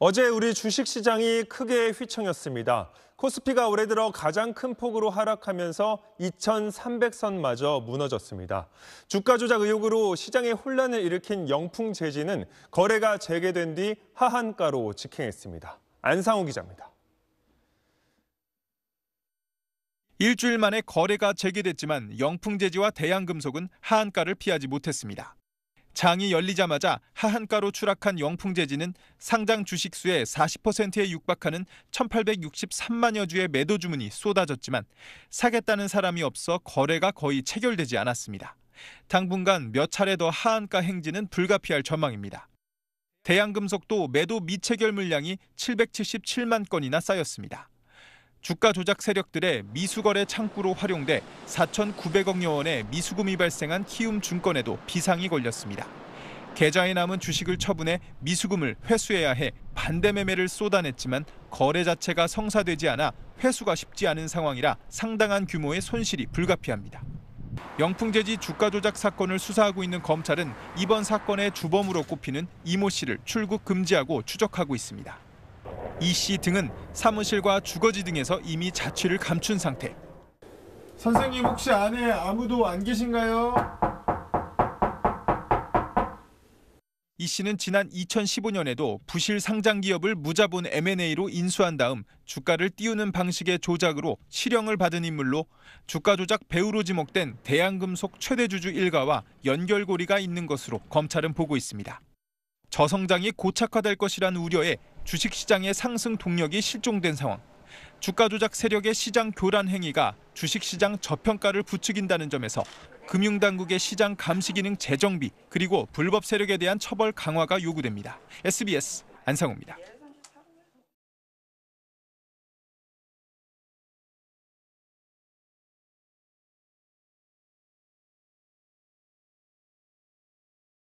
어제 우리 주식시장이 크게 휘청였습니다. 코스피가 올해 들어 가장 큰 폭으로 하락하면서 2,300선마저 무너졌습니다. 주가 조작 의혹으로 시장에 혼란을 일으킨 영풍 제지는 거래가 재개된 뒤 하한가로 직행했습니다. 안상우 기자입니다. 일주일 만에 거래가 재개됐지만 영풍제지와 대양금속은 하한가를 피하지 못했습니다. 장이 열리자마자 하한가로 추락한 영풍제지는 상장 주식수의 40%에 육박하는 1863만여 주의 매도 주문이 쏟아졌지만 사겠다는 사람이 없어 거래가 거의 체결되지 않았습니다. 당분간 몇 차례 더 하한가 행진은 불가피할 전망입니다. 대양금속도 매도 미체결 물량이 777만 건이나 쌓였습니다. 주가 조작 세력들의 미수거래 창구로 활용돼 4,900억여 원의 미수금이 발생한 키움 증권에도 비상이 걸렸습니다. 계좌에 남은 주식을 처분해 미수금을 회수해야 해 반대 매매를 쏟아냈지만 거래 자체가 성사되지 않아 회수가 쉽지 않은 상황이라 상당한 규모의 손실이 불가피합니다. 영풍재지 주가 조작 사건을 수사하고 있는 검찰은 이번 사건의 주범으로 꼽히는 이 모 씨를 출국 금지하고 추적하고 있습니다. 이씨 등은 사무실과 주거지 등에서 이미 자취를 감춘 상태. 선생님 혹시 안에 아무도 안 계신가요? 이 씨는 지난 2015년에도 부실 상장 기업을 무자본 M&A로 인수한 다음 주가를 띄우는 방식의 조작으로 실형을 받은 인물로 주가 조작 배우로 지목된 대양금속 최대 주주 일가와 연결고리가 있는 것으로 검찰은 보고 있습니다. 저성장이 고착화될 것이란 우려에 주식시장의 상승 동력이 실종된 상황. 주가 조작 세력의 시장 교란 행위가 주식시장 저평가를 부추긴다는 점에서 금융당국의 시장 감시 기능 재정비 그리고 불법 세력에 대한 처벌 강화가 요구됩니다. SBS 안상호입니다.